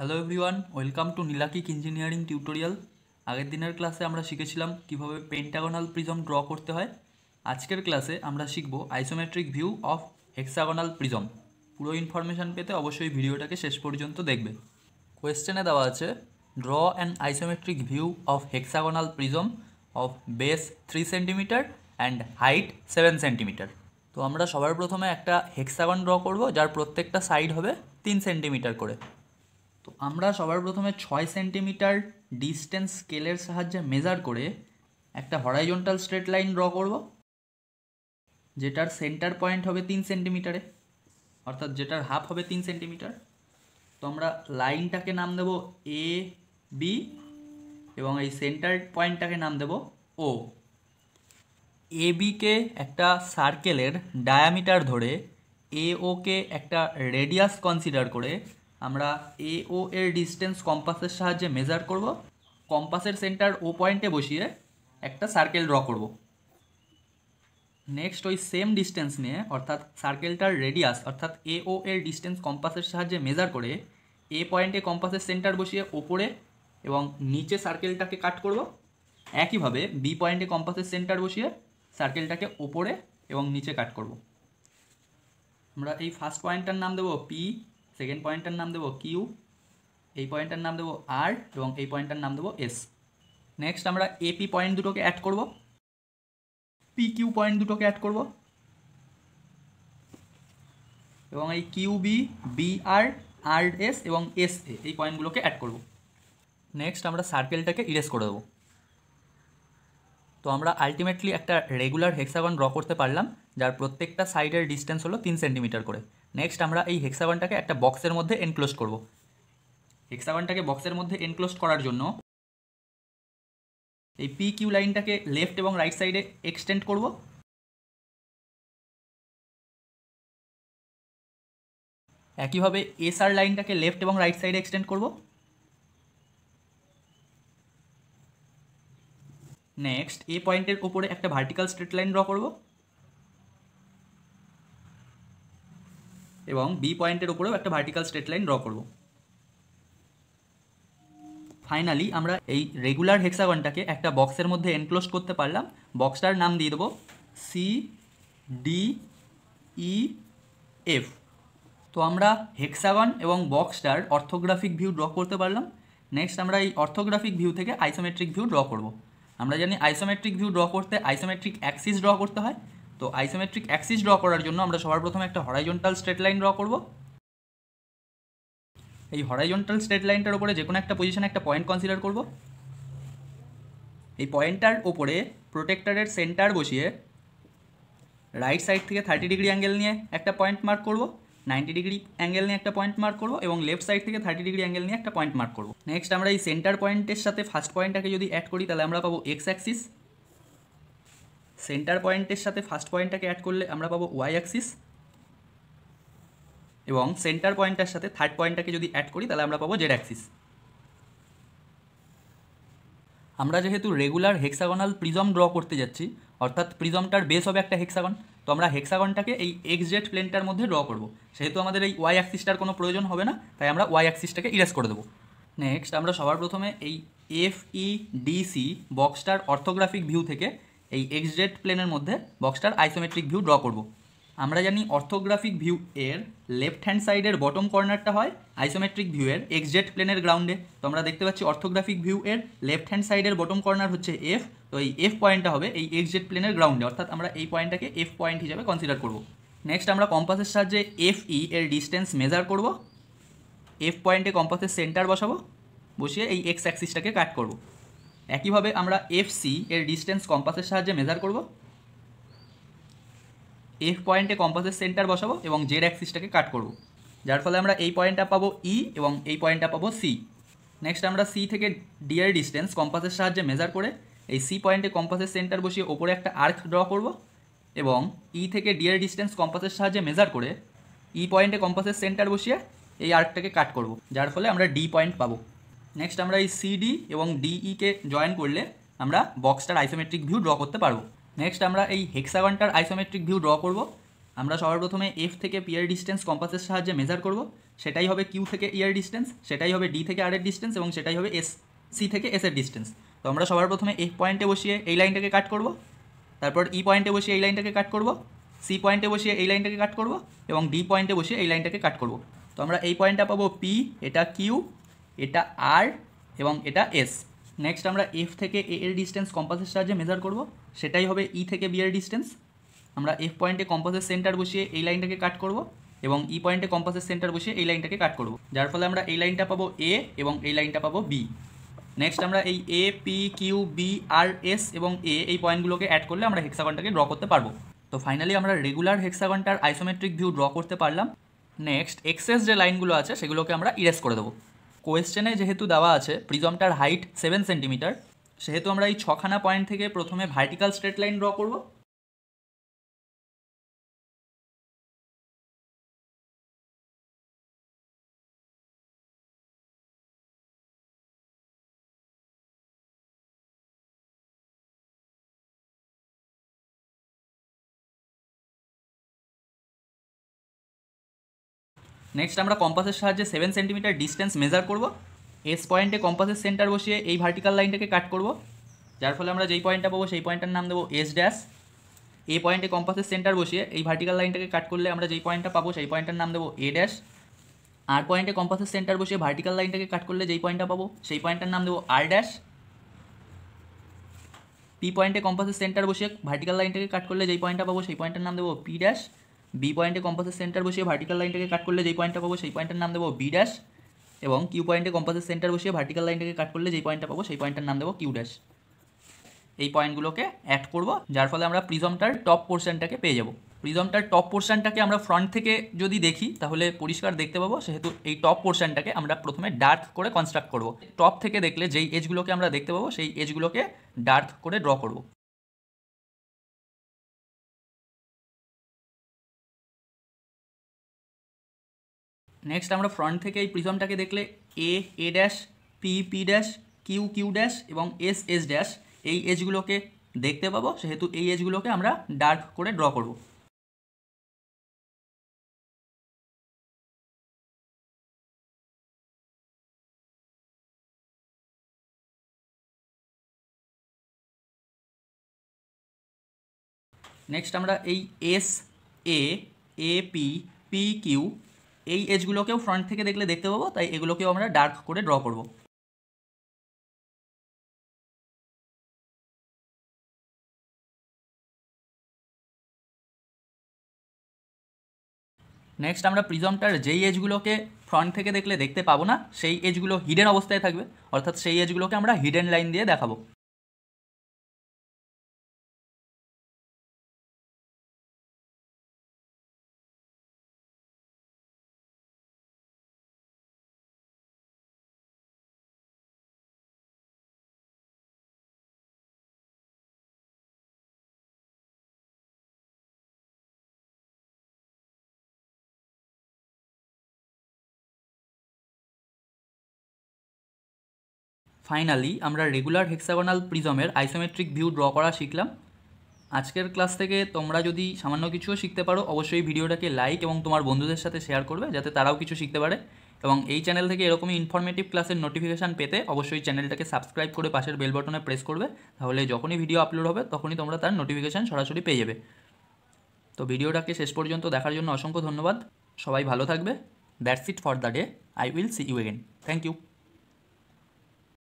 hello everyone welcome to নীলাকিক engineering tutorial আগের দিনের ক্লাসে আমরা শিখেছিলাম কিভাবে পেন্টাগোনাল প্রিজম ড্র করতে হয় আজকের ক্লাসে আমরা শিখব isometric view of hexagonal prism পুরো ইনফরমেশান পেতে অবশ্যই ভিডিওটাকে শেষ পর্যন্ত দেখবে কোয়েশ্চেনে দেওয়া আছে draw and isometric view of hexagonal prism of base three centimetre and height seven centimetre তো আমরা সবার প্রথমে একটা হেক্সাগন ড্র করব যার প্রত্যেকটা সাইড হবে তিন সেন্টিমিটার করে তো আমরা সবার প্রথমে ছয় সেন্টিমিটার ডিস্টেন্স স্কেলের সাহায্যে মেজার করে একটা হরাইজন্টাল স্ট্রেট লাইন ড্র করব যেটার সেন্টার পয়েন্ট হবে তিন সেন্টিমিটারে অর্থাৎ যেটার হাফ হবে তিন সেন্টিমিটার তো আমরা লাইনটাকে নাম দেব এ বি এবং এই সেন্টার পয়েন্টটাকে নাম দেব ও এ বিকে একটা সার্কেলের ডায়ামিটার ধরে এ ওকে একটা রেডিয়াস কনসিডার করে আমরা এ ও এর ডিস্টেন্স কম্পাসের সাহায্যে মেজার করব কম্পাসের সেন্টার ও পয়েন্টে বসিয়ে একটা সার্কেল ড্র করব নেক্সট ওই সেম ডিস্টেন্স নিয়ে অর্থাৎ সার্কেলটার রেডিয়াস অর্থাৎ এ ও এর ডিস্টেন্স কম্পাসের সাহায্যে মেজার করে এ পয়েন্টে কম্পাসের সেন্টার বসিয়ে ওপরে এবং নিচে সার্কেলটাকে কাট করব একইভাবে বি পয়েন্টে কম্পাসের সেন্টার বসিয়ে সার্কেলটাকে ওপরে এবং নিচে কাট করব আমরা এই ফার্স্ট পয়েন্টটার নাম দেবো পি সেকেন্ড পয়েন্টটার নাম দেবো কিউ এই পয়েন্টটার নাম দেবো আর এবং এই পয়েন্টটার নাম দেবো এস নেক্সট আমরা এপি পয়েন্ট দুটোকে অ্যাড করব পি কিউ পয়েন্ট দুটোকে অ্যাড করব এবং এই QB B R R S এবং এস এ এই পয়েন্টগুলোকে অ্যাড করব নেক্সট আমরা সার্কেলটাকে ইরেজ করে দেবো তো আমরা আলটিমেটলি একটা রেগুলার হেক্সাগন ড্র করতে পারলাম যার প্রত্যেকটা সাইডের ডিস্টেন্স হলো তিন সেন্টিমিটার করে নেক্সট আমরা এই হেক্সাগনটাকে একটা বক্সের মধ্যে এনক্লোজ করব হেক্সাগনটাকে বক্সের মধ্যে এনক্লোজ করার জন্য এই পি কিউ লাইনটাকে লেফট এবং রাইট সাইডে এক্সটেন্ড করব একইভাবে এস আর লাইনটাকে লেফট এবং রাইট সাইডে এক্সটেন্ড করব নেক্সট এ পয়েন্টের উপরে একটা ভার্টিক্যাল স্ট্রেট লাইন ড্র করবো এবং বি পয়েন্টের উপরেও একটা ভার্টিক্যাল স্ট্রেট লাইন ড্র করব ফাইনালি আমরা এই রেগুলার হেক্সাগনটাকে একটা বক্সের মধ্যে এনক্লোজ করতে পারলাম বক্সটার নাম দিয়ে দেবো সি ডি ই এফ তো আমরা হেক্সাগন এবং বক্সটার অর্থোগ্রাফিক ভিউ ড্র করতে পারলাম নেক্সট আমরা এই অর্থোগ্রাফিক ভিউ থেকে আইসোমেট্রিক ভিউ ড্র করব আমরা জানি আইসোমেট্রিক ভিউ ড্র করতে আইসোমেট্রিক অ্যাক্সিস ড্র করতে হয় তো আইসোমেট্রিক অ্যাক্সিস ড্র করার জন্য আমরা সবার প্রথমে একটা হরাইজন্টাল স্ট্রেট লাইন ড্র করব এই হরাইজন্টাল স্ট্রেট লাইনটার উপরে যে কোনো একটা পজিশনে একটা পয়েন্ট কনসিডার করব এই পয়েন্টটার ওপরে প্রোটেক্টরের সেন্টার বসিয়ে রাইট সাইড থেকে থার্টি ডিগ্রি অ্যাঙ্গেল নিয়ে একটা পয়েন্ট মার্ক করব নাইনটি ডিগ্রি অ্যাঙ্গেল নিয়ে একটা পয়েন্ট মার্ক করব এবং লেফট সাইড থেকে থার্টি ডিগ্রি অ্যাঙ্গেল নিয়ে একটা পয়েন্ট মার্ক করব নেক্সট আমরা এই সেন্টার পয়েন্টের সাথে ফার্স্ট পয়েন্টটাকে যদি অ্যাড করি তাহলে আমরা পাবো এক্স অ্যাক্সিস সেন্টার পয়েন্টের সাথে ফার্স্ট পয়েন্টটাকে অ্যাড করলে আমরা পাবো ওয়াই অ্যাক্সিস এবং সেন্টার পয়েন্টটার সাথে থার্ড পয়েন্টটাকে যদি অ্যাড করি তাহলে আমরা পাবো জেড অ্যাক্সিস আমরা যেহেতু রেগুলার হেক্সাগনাল প্রিজম ড্র করতে যাচ্ছি অর্থাৎ প্রিজমটার বেস হবে একটা হেক্সাগন তো আমরা হেক্সাগনটাকে এই এক্স জেড প্লেনটার মধ্যে ড্র করব সেহেতু আমাদের এই ওয়াই অ্যাক্সিসটার কোনো প্রয়োজন হবে না তাই আমরা ওয়াই অ্যাক্সিসটাকে ইরেজ করে দেবো নেক্সট আমরা সবার প্রথমে এই এফ ই ডিসি বক্সটার অর্থোগ্রাফিক ভিউ থেকে এই এক্স জেড প্লেনের মধ্যে বক্সটার আইসোমেট্রিক ভিউ ড্র করব আমরা জানি অর্থোগ্রাফিক ভিউ এর লেফট হ্যান্ড সাইডের বটম কর্নারটা হয় আইসোমেট্রিক ভিউ এর এক্স জেড প্লেনের গ্রাউন্ডে তো আমরা দেখতে পাচ্ছি অর্থোগ্রাফিক ভিউ এর লেফট হ্যান্ড সাইডের বটম কর্নার হচ্ছে এফ তো এই এফ পয়েন্টটা হবে এই এক্স জেড প্লেনের গ্রাউন্ডে অর্থাৎ আমরা এই পয়েন্টটাকে এফ পয়েন্ট হিসাবে কনসিডার করব নেক্সট আমরা কম্পাসের সাহায্যে এফ ই এর ডিস্টেন্স মেজার করব এফ পয়েন্টে কম্পাসের সেন্টার বসাবো বসিয়ে এই এক্স অ্যাক্সিসটাকে কাট করবো একইভাবে আমরা এফ সি এর ডিস্টেন্স কম্পাসের সাহায্যে মেজার করব এফ পয়েন্টে কম্পাসের সেন্টার বসাবো এবং জেড অ্যাক্সিসটাকে কাট করব যার ফলে আমরা এই পয়েন্টটা পাবো ই e এবং এই পয়েন্টটা পাবো সি নেক্সট আমরা সি থেকে ডি এর ডিস্টেন্স কম্পাসের সাহায্যে মেজার করে এই সি পয়েন্টে কম্পাসের সেন্টার বসিয়ে ওপরে একটা আর্ক ড্র করব এবং ই e থেকে ডি এর ডিস্টেন্স কম্পাসের সাহায্যে মেজার করে ই পয়েন্টে কম্পাসের সেন্টার বসিয়ে এই আর্কটাকে কাট করব যার ফলে আমরা ডি পয়েন্ট পাবো নেক্সট আমরা এই সিডি এবং ডিইকে e জয়েন করলে আমরা বক্সটার আইসোমেট্রিক ভিউ ড্র করতে পারবো নেক্সট আমরা এই হেক্সাগনটার আইসোমেট্রিক ভিউ ড্র করব আমরা সবার প্রথমে এফ থেকে পিয়ার ডিস্টেন্স কম্পাসের সাহায্যে মেজার করব সেটাই হবে কিউ থেকে ইয়ার e ডিস্টেন্স সেটাই হবে ডি থেকে আর এর ডিস্টেন্স এবং সেটাই হবে এস সি থেকে এস এর ডিস্টেন্স তো আমরা সবার প্রথমে এফ পয়েন্টে বসিয়ে এই লাইনটাকে কাট করব তারপর ই e পয়েন্টে বসিয়ে এই লাইনটাকে কাট করব সি পয়েন্টে বসিয়ে এই লাইনটাকে কাট করব এবং ডি পয়েন্টে বসিয়ে এই লাইনটাকে কাট করব তো আমরা এই পয়েন্টটা পাবো পি এটা কিউ এটা আর এবং এটা এস নেক্সট আমরা এফ থেকে এ এর ডিস্টেন্স কম্পাসের সাহায্যে মেজার করব সেটাই হবে ই e থেকে বি এর ডিস্টেন্স আমরা এফ পয়েন্টে কম্পাসের সেন্টার বসিয়ে এই লাইনটাকে কাট করব এবং ই পয়েন্টে কম্পাসের সেন্টার বসিয়ে এই লাইনটাকে কাট করব যার ফলে আমরা এই লাইনটা পাবো এ এবং এই লাইনটা পাবো বি নেক্সট আমরা এই A P Q B R S এবং এ এই পয়েন্টগুলোকে অ্যাড করলে আমরা হেক্সাগনটাকে ড্র করতে পারবো তো ফাইনালি আমরা রেগুলার হেক্সাগনটার আইসোমেট্রিক ভিউ ড্র করতে পারলাম নেক্সট এক্সেস যে লাইনগুলো আছে সেগুলোকে আমরা ইরেস করে দেবো কোয়েশ্চেনে যেহেতু দেওয়া আছে প্রিজমটার হাইট সেভেন সেন্টিমিটার সেহেতু আমরা এই ছখানা পয়েন্ট থেকে প্রথমে ভার্টিক্যাল স্ট্রেট লাইন ড্র করবো নেক্সট আমরা কম্পাসের সাহায্যে সেভেন সেন্টিমিটার ডিস্টেন্স মেজার করব এস পয়েন্টে কম্পাসের সেন্টার বসিয়ে এই ভার্টিক্যাল লাইনটাকে কাট করব যার ফলে আমরা যেই পয়েন্টটা পাবো সেই পয়েন্টটার নাম দেবো এস ড্যাশ এ পয়েন্টে কম্পাসের সেন্টার বসিয়ে এই ভার্টিক্যাল লাইনটাকে কাট করলে আমরা যেই পয়েন্টটা পাবো সেই পয়েন্টটার নাম দেবো এ ড্যাশ আর পয়েন্টে কম্পাসের সেন্টার বসিয়ে ভার্টিক্যাল লাইনটাকে কাট করলে যেই পয়েন্টটা পাবো সেই পয়েন্টটার নাম দেবো আর ড্যাশ পি পয়েন্টে কম্পাসের সেন্টার বসিয়ে ভার্টিক্যাল লাইনটাকে কাট করলে যেই পয়েন্টটা পাবো সেই পয়েন্টটার নাম দেবো পি ড্যাশ বি পয়েন্টে কম্পাসের সেন্টার বসিয়ে ভার্টিক্যাল লাইনটাকে কাট করলে যেই পয়েন্টটা পাবো সেই পয়েন্টের নাম দেবো বি ড্যাশ এবং কিউ পয়েন্টে কম্পাসের সেন্টার বসিয়ে ভার্টিক্যাল লাইনটাকে কাট করলে যেই পয়েন্টটা পাবো সেই পয়েন্টের নাম দেবো কিউ ড্যাশ এই পয়েন্টগুলোকে অ্যাড করব যার ফলে আমরা প্রিজমটার টপ পোর্শনটাকে পেয়ে যাব প্রিজমটার টপ পোর্শনটাকে আমরা ফ্রন্ট থেকে যদি দেখি তাহলে পরিষ্কার দেখতে পাবো সেহেতু এই টপ পোর্শনটাকে আমরা প্রথমে ডার্ক করে কনস্ট্রাক্ট করব টপ থেকে দেখলে যেই এজগুলোকে আমরা দেখতে পাবো সেই এজগুলোকে ডার্ক করে ড্র করব নেক্সট আমরা ফ্রন্ট থেকে এই প্রিজমটাকে দেখলে A A dash P P dash Q Q dash এবং এস এস ড্যাশ এই এজগুলোকে দেখতে পাবো সেহেতু এই এজগুলোকে আমরা ডার্ক করে ড্র করব নেক্সট আমরা এই S A A P P Q এই এজগুলোকেও ফ্রন্ট থেকে দেখলে দেখতে পাবো তাই এগুলোকেও আমরা ডার্ক করে ড্র করব নেক্সট আমরা প্রিজমটার যেই এজগুলোকে ফ্রন্ট থেকে দেখলে দেখতে পাবো না সেই এজগুলো হিডেন অবস্থায় থাকবে অর্থাৎ সেই এজগুলোকে আমরা হিডেন লাইন দিয়ে দেখাবো ফাইনালি আমরা রেগুলার হেক্সাগোনাল প্রিজমের আইসোমেট্রিক ভিউ ড্র করা শিখলাম আজকের ক্লাস থেকে তোমরা যদি সামান্য কিছুও শিখতে পারো অবশ্যই ভিডিওটাকে লাইক এবং তোমার বন্ধুদের সাথে শেয়ার করবে যাতে তারাও কিছু শিখতে পারে এবং এই চ্যানেল থেকে এরকমই ইনফরমেটিভ ক্লাসের নোটিফিকেশান পেতে অবশ্যই চ্যানেলটাকে সাবস্ক্রাইব করে পাশের বেল বটনে প্রেস করবে তাহলে যখনই ভিডিও আপলোড হবে তখনই তোমরা তার নোটিফিকেশান সরাসরি পেয়ে যাবে তো ভিডিওটাকে শেষ পর্যন্ত দেখার জন্য অসংখ্য ধন্যবাদ সবাই ভালো থাকবে that's it for the day I will see you again thank you